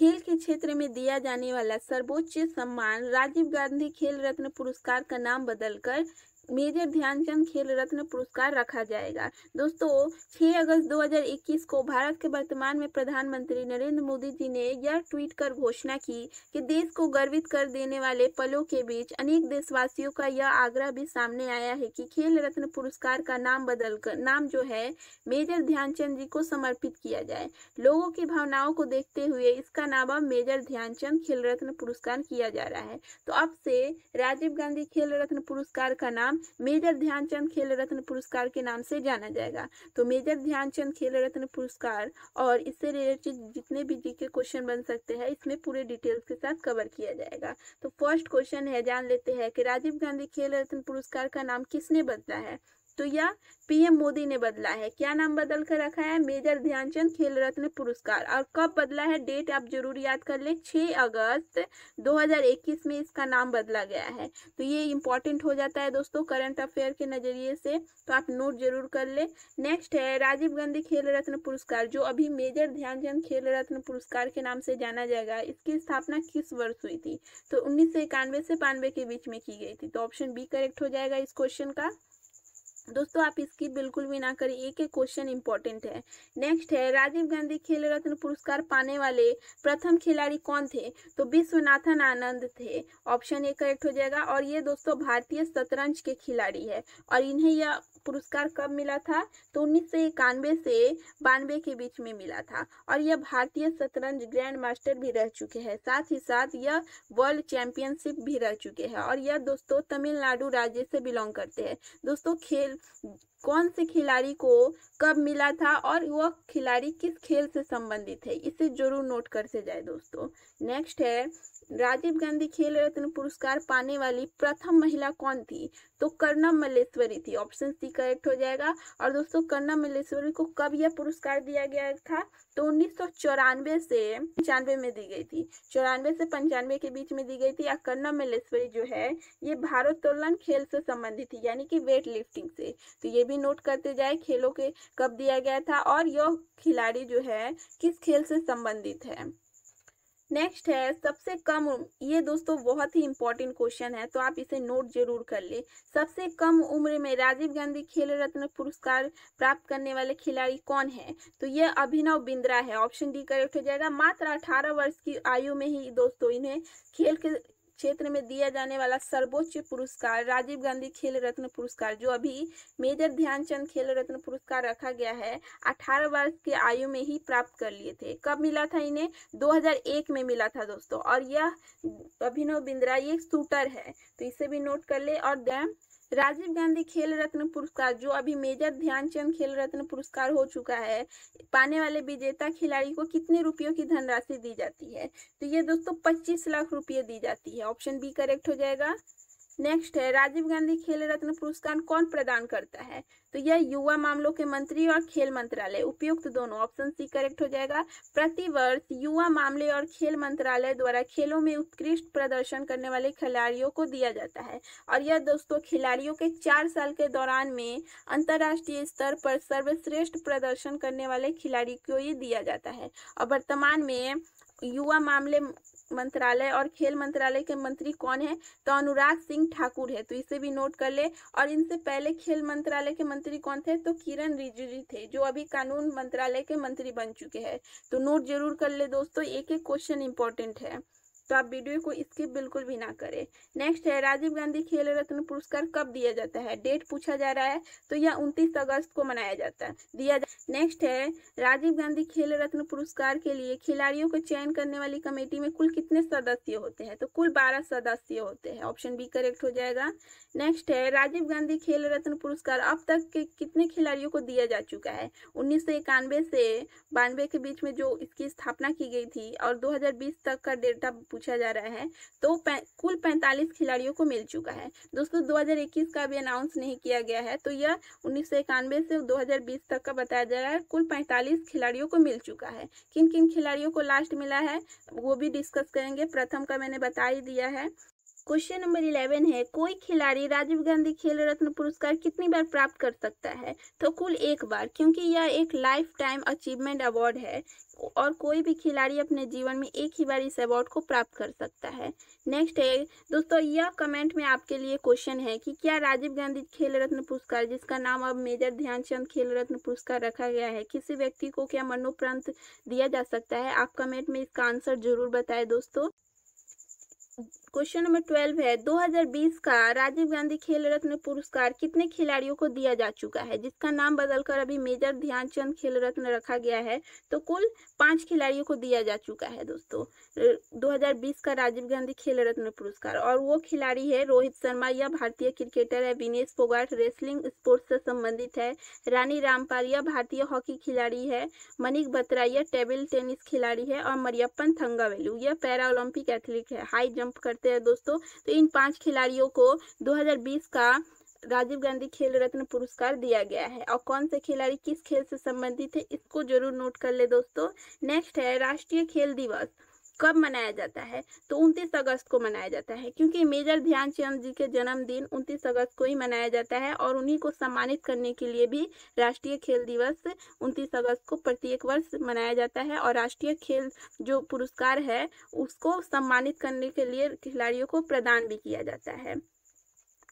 खेल के क्षेत्र में दिया जाने वाला सर्वोच्च सम्मान राजीव गांधी खेल रत्न पुरस्कार का नाम बदलकर मेजर ध्यानचंद खेल रत्न पुरस्कार रखा जाएगा दोस्तों 6 अगस्त 2021 को भारत के वर्तमान में प्रधानमंत्री नरेंद्र मोदी जी ने यह ट्वीट कर घोषणा की कि देश को गर्वित कर देने वाले पलों के बीच अनेक देशवासियों का यह आग्रह भी सामने आया है कि खेल रत्न पुरस्कार का नाम बदल कर नाम जो है मेजर ध्यानचंद जी को समर्पित किया जाए लोगों की भावनाओं को देखते हुए इसका नाम अब मेजर ध्यानचंद खेल रत्न पुरस्कार किया जा रहा है तो अब से राजीव गांधी खेल रत्न पुरस्कार का नाम मेजर ध्यानचंद खेल रत्न पुरस्कार के नाम से जाना जाएगा तो मेजर ध्यानचंद खेल रत्न पुरस्कार और इससे रिलेटेड जितने भी जी के क्वेश्चन बन सकते हैं इसमें पूरे डिटेल्स के साथ कवर किया जाएगा तो फर्स्ट क्वेश्चन है जान लेते हैं कि राजीव गांधी खेल रत्न पुरस्कार का नाम किसने बदला है तो यह पीएम मोदी ने बदला है क्या नाम बदल कर रखा है मेजर ध्यानचंद खेल रत्न पुरस्कार और कब बदला है डेट आप जरूर याद कर ले 6 अगस्त 2021 में इसका नाम बदला गया है तो ये इंपॉर्टेंट हो जाता है दोस्तों करंट अफेयर के नज़रिए से तो आप नोट जरूर कर ले नेक्स्ट है राजीव गांधी खेल रत्न पुरस्कार जो अभी मेजर ध्यानचंद खेल रत्न पुरस्कार के नाम से जाना जाएगा इसकी स्थापना किस वर्ष हुई थी तो उन्नीस से बानवे के बीच में की गई थी तो ऑप्शन बी करेक्ट हो जाएगा इस क्वेश्चन का दोस्तों आप इसकी बिल्कुल भी ना करें एक एक क्वेश्चन इंपॉर्टेंट है नेक्स्ट है राजीव गांधी खेल रत्न पुरस्कार पाने वाले प्रथम खिलाड़ी कौन थे तो विश्वनाथन आनंद थे ऑप्शन ए करेक्ट हो जाएगा और ये दोस्तों भारतीय शतरंज के खिलाड़ी है और इन्हें यह पुरस्कार कब मिला था तो उन्नीस सौ से बानवे के बीच में मिला था और यह भारतीय शतरंज ग्रैंड मास्टर भी रह चुके हैं साथ ही साथ यह वर्ल्ड चैंपियनशिप भी रह चुके हैं और यह दोस्तों तमिलनाडु राज्य से बिलोंग करते हैं दोस्तों खेल कौन से खिलाड़ी को कब मिला था और वह खिलाड़ी किस खेल से संबंधित है इसे जरूर नोट करते जाए दोस्तों नेक्स्ट है राजीव गांधी खेल रत्न पुरस्कार पाने वाली प्रथम महिला कौन थी तो कर्णा मल्लेश्वरी थी ऑप्शन सी करेक्ट हो जाएगा और दोस्तों कर्णा मल्लेश्वरी को कब यह पुरस्कार दिया गया था तो उन्नीस सौ चौरानवे से पंचानवे में दी गई थी चौरानवे से पंचानवे के बीच में दी गई थी और कर्णा मल्लेश्वरी जो है ये भारोत्तोलन खेल से संबंधित थी यानी कि वेट लिफ्टिंग से तो ये भी नोट करते जाए खेलों के कब दिया गया था और यह खिलाड़ी जो है किस खेल से संबंधित है नेक्स्ट है सबसे कम उम्र ये दोस्तों बहुत ही इंपॉर्टेंट क्वेश्चन है तो आप इसे नोट जरूर कर ले सबसे कम उम्र में राजीव गांधी खेल रत्न पुरस्कार प्राप्त करने वाले खिलाड़ी कौन है तो यह अभिनव बिंद्रा है ऑप्शन डी करेक्ट हो जाएगा मात्र अठारह वर्ष की आयु में ही दोस्तों इन्हें खेल के क्षेत्र में दिया जाने वाला सर्वोच्च पुरस्कार राजीव गांधी खेल रत्न पुरस्कार जो अभी मेजर ध्यानचंद खेल रत्न पुरस्कार रखा गया है 18 वर्ष की आयु में ही प्राप्त कर लिए थे कब मिला था इन्हें 2001 में मिला था दोस्तों और यह अभिनव बिंद्रा ये शूटर है तो इसे भी नोट कर ले और राजीव गांधी खेल रत्न पुरस्कार जो अभी मेजर ध्यानचंद खेल रत्न पुरस्कार हो चुका है पाने वाले विजेता खिलाड़ी को कितने रुपयों की धनराशि दी जाती है तो ये दोस्तों पच्चीस लाख रुपये दी जाती है ऑप्शन बी करेक्ट हो जाएगा नेक्स्ट है राजीव गांधी खेल रत्न पुरस्कार कौन प्रदान करता है तो यह युवा मामलों के मंत्री और खेल मंत्रालय उपयुक्त दोनों ऑप्शन सी करेक्ट हो जाएगा प्रतिवर्ष युवा मामले और खेल मंत्रालय द्वारा खेलों में उत्कृष्ट प्रदर्शन करने वाले खिलाड़ियों को दिया जाता है और यह दोस्तों खिलाड़ियों के चार साल के दौरान में अंतर्राष्ट्रीय स्तर पर सर्वश्रेष्ठ प्रदर्शन करने वाले खिलाड़ी को ही दिया जाता है और वर्तमान में युवा मामले मंत्रालय और खेल मंत्रालय के मंत्री कौन है तो अनुराग सिंह ठाकुर है तो इसे भी नोट कर ले और इनसे पहले खेल मंत्रालय के मंत्री कौन थे तो किरण रिजिजू थे जो अभी कानून मंत्रालय के मंत्री बन चुके हैं तो नोट जरूर कर ले दोस्तों एक एक क्वेश्चन इंपॉर्टेंट है तो आप वीडियो को स्किप बिल्कुल भी ना करें नेक्स्ट है राजीव गांधी खेल रत्न पुरस्कार कब दिया जाता है डेट पूछा जा रहा है तो यह उनतीस अगस्त को मनाया जाता है दिया जा... नेक्स्ट है राजीव गांधी खेल रत्न पुरस्कार के लिए खिलाड़ियों को चयन करने वाली कमेटी में कुल कितने सदस्य होते हैं तो कुल बारह सदस्य होते हैं ऑप्शन बी करेक्ट हो जाएगा नेक्स्ट है राजीव गांधी खेल रत्न पुरस्कार अब तक के कितने खिलाड़ियों को दिया जा चुका है उन्नीस सौ इक्यानवे से बानवे के बीच में जो इसकी स्थापना की गई थी और 2020 तक का डेटा पूछा जा रहा है तो कुल पैंतालीस खिलाड़ियों को मिल चुका है दोस्तों 2021 का अभी अनाउंस नहीं किया गया है तो यह उन्नीस से 2020 तक का बताया जा रहा है कुल पैंतालीस खिलाड़ियों को मिल चुका है किन किन खिलाड़ियों को लास्ट मिला है वो भी डिस्कस करेंगे प्रथम का मैंने बता ही दिया है क्वेश्चन नंबर इलेवन है कोई खिलाड़ी राजीव गांधी खेल रत्न पुरस्कार कितनी बार प्राप्त कर सकता है तो कुल एक बार क्योंकि यह एक लाइफ टाइम अचीवमेंट अवार्ड है और कोई भी खिलाड़ी अपने जीवन में एक ही बार इस अवार्ड को प्राप्त कर सकता है नेक्स्ट है दोस्तों यह कमेंट में आपके लिए क्वेश्चन है कि क्या राजीव गांधी खेल रत्न पुरस्कार जिसका नाम अब मेजर ध्यानचंद खेल रत्न पुरस्कार रखा गया है किसी व्यक्ति को क्या मनोप्रांत दिया जा सकता है आप कमेंट में इसका आंसर जरूर बताए दोस्तों क्वेश्चन नंबर ट्वेल्व है 2020 का राजीव गांधी खेल रत्न पुरस्कार कितने खिलाड़ियों को दिया जा चुका है जिसका नाम बदलकर अभी मेजर ध्यानचंद खेल रत्न रखा गया है तो कुल पांच खिलाड़ियों को दिया जा चुका है दोस्तों 2020 का राजीव गांधी खेल रत्न पुरस्कार और वो खिलाड़ी है रोहित शर्मा यह भारतीय क्रिकेटर है विनेश फोगाट रेसलिंग स्पोर्ट्स से संबंधित है रानी रामपाल यह भारतीय हॉकी खिलाड़ी है मनिक बत्रा यह टेबल टेनिस खिलाड़ी है और मरियपन थंगावेलू यह पैरा ओलंपिक एथलीट है हाई जम्प जंप करते हैं दोस्तों तो इन पांच खिलाड़ियों को 2020 का राजीव गांधी खेल रत्न पुरस्कार दिया गया है और कौन से खिलाड़ी किस खेल से संबंधित है इसको जरूर नोट कर ले दोस्तों नेक्स्ट है राष्ट्रीय खेल दिवस कब मनाया जाता है तो 29 अगस्त को मनाया जाता है क्योंकि मेजर ध्यानचंद जी के जन्मदिन 29 अगस्त को ही मनाया जाता है और उन्हीं को सम्मानित करने के लिए भी राष्ट्रीय खेल दिवस 29 अगस्त को प्रत्येक वर्ष मनाया जाता है और राष्ट्रीय खेल जो पुरस्कार है उसको सम्मानित करने के लिए खिलाड़ियों को प्रदान भी किया जाता है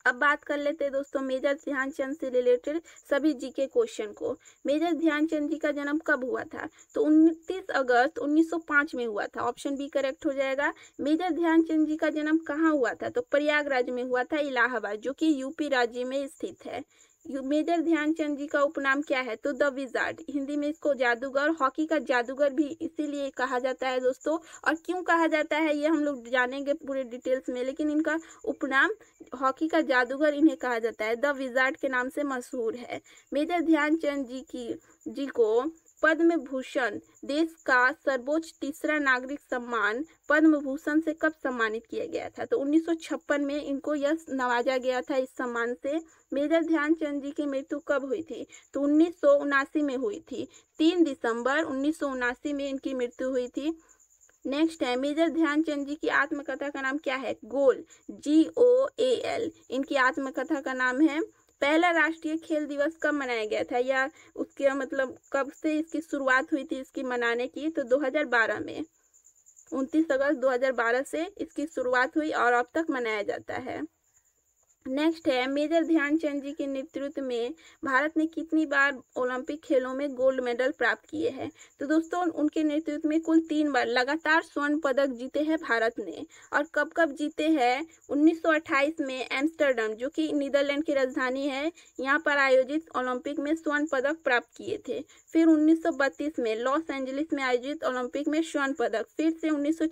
अब बात कर लेते हैं दोस्तों मेजर ध्यानचंद से रिलेटेड सभी जीके क्वेश्चन को मेजर ध्यानचंद जी का जन्म कब हुआ था तो 29 अगस्त 1905 में हुआ था ऑप्शन बी करेक्ट हो जाएगा मेजर ध्यानचंद जी का जन्म कहाँ हुआ था तो प्रयागराज में हुआ था इलाहाबाद जो कि यूपी राज्य में स्थित है मेजर ध्यानचंद जी का उपनाम क्या है तो द विजार्ड हिंदी में इसको जादूगर हॉकी का जादूगर भी इसीलिए कहा जाता है दोस्तों और क्यों कहा जाता है ये हम लोग जानेंगे पूरे डिटेल्स में लेकिन इनका उपनाम हॉकी का जादूगर इन्हें कहा जाता है द विजार्ड के नाम से मशहूर है मेजर ध्यानचंद जी की जी को पद्म भूषण देश का सर्वोच्च तीसरा नागरिक सम्मान पद्म भूषण से कब सम्मानित किया गया था तो 1956 में इनको यह नवाजा गया था इस सम्मान से मेजर ध्यानचंद जी की मृत्यु कब हुई थी तो उन्नीस में हुई थी तीन दिसंबर उन्नीस में इनकी मृत्यु हुई थी नेक्स्ट है मेजर ध्यानचंद जी की आत्मकथा का नाम क्या है गोल जी ओ ए एल इनकी आत्मकथा का नाम है पहला राष्ट्रीय खेल दिवस कब मनाया गया था या उसके मतलब कब से इसकी शुरुआत हुई थी इसकी मनाने की तो 2012 में 29 अगस्त 2012 से इसकी शुरुआत हुई और अब तक मनाया जाता है नेक्स्ट है मेजर ध्यानचंद जी के नेतृत्व में भारत ने कितनी बार ओलंपिक खेलों में गोल्ड मेडल प्राप्त किए हैं तो दोस्तों उनके नेतृत्व में कुल तीन बार लगातार स्वर्ण पदक जीते हैं भारत ने और कब कब जीते हैं 1928 में एम्स्टर्डम जो कि नीदरलैंड की राजधानी है यहाँ पर आयोजित ओलंपिक में स्वर्ण पदक प्राप्त किए थे फिर उन्नीस में लॉस एंजलिस में आयोजित ओलंपिक में स्वर्ण पदक फिर से उन्नीस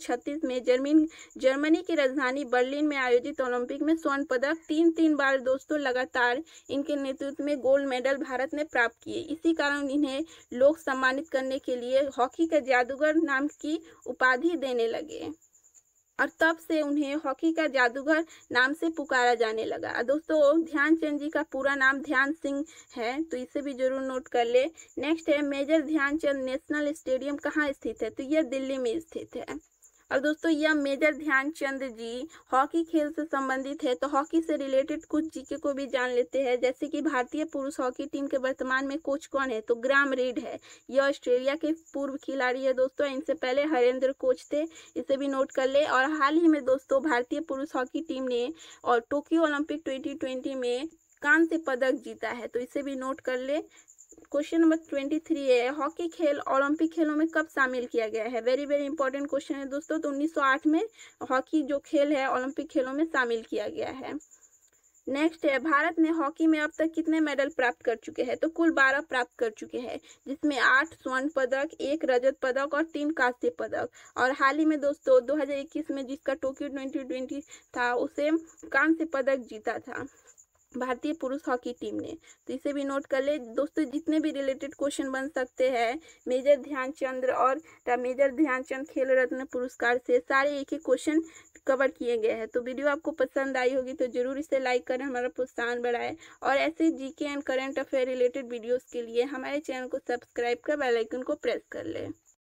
में जर्मिन जर्मनी की राजधानी बर्लिन में आयोजित ओलंपिक में स्वर्ण पदक तीन तीन तीन बार दोस्तों लगातार इनके नेतृत्व में गोल्ड मेडल भारत ने प्राप्त किए इसी कारण इन्हें लोग सम्मानित करने के लिए हॉकी का जादूगर नाम की उपाधि देने लगे और तब से उन्हें हॉकी का जादूगर नाम से पुकारा जाने लगा दोस्तों ध्यानचंद जी का पूरा नाम ध्यान सिंह है तो इसे भी जरूर नोट कर ले नेक्स्ट है मेजर ध्यानचंद नेशनल स्टेडियम कहाँ स्थित है तो यह दिल्ली में स्थित है अब दोस्तों यह मेजर ध्यानचंद जी हॉकी खेल से संबंधित है तो हॉकी से रिलेटेड कुछ जीके को भी जान लेते हैं जैसे कि भारतीय पुरुष हॉकी टीम के वर्तमान में कोच कौन है तो ग्राम रेड है यह ऑस्ट्रेलिया के पूर्व खिलाड़ी है दोस्तों इनसे पहले हरेंद्र कोच थे इसे भी नोट कर ले और हाल ही में दोस्तों भारतीय पुरुष हॉकी टीम ने और टोक्यो ओलंपिक ट्वेंटी में कांस्य पदक जीता है तो इसे भी नोट कर ले क्वेश्चन नंबर ट्वेंटी थ्री है हॉकी खेल ओलंपिक खेलों में कब शामिल किया गया है वेरी वेरी इंपॉर्टेंट क्वेश्चन है दोस्तों तो 1908 में हॉकी जो खेल है ओलंपिक खेलों में शामिल किया गया है नेक्स्ट है भारत ने हॉकी में अब तक कितने मेडल प्राप्त कर चुके हैं तो कुल बारह प्राप्त कर चुके हैं जिसमें आठ स्वर्ण पदक एक रजत पदक और तीन कांस्य पदक और हाल ही में दोस्तों 2021 में जिसका टोक्यो 2020 था उसे कांस्य पदक जीता था भारतीय पुरुष हॉकी टीम ने तो इसे भी नोट कर ले दोस्तों जितने भी रिलेटेड क्वेश्चन बन सकते हैं मेजर ध्यानचंद्र और मेजर ध्यानचंद खेल रत्न पुरस्कार से सारे एक ही क्वेश्चन कवर किए गए हैं तो वीडियो आपको पसंद आई होगी तो जरूर इसे लाइक करें हमारा प्रोत्साहन बढ़ाए और ऐसे GK and current affair related videos के लिए हमारे चैनल को सब्सक्राइब कर बेलाइकन को प्रेस कर लें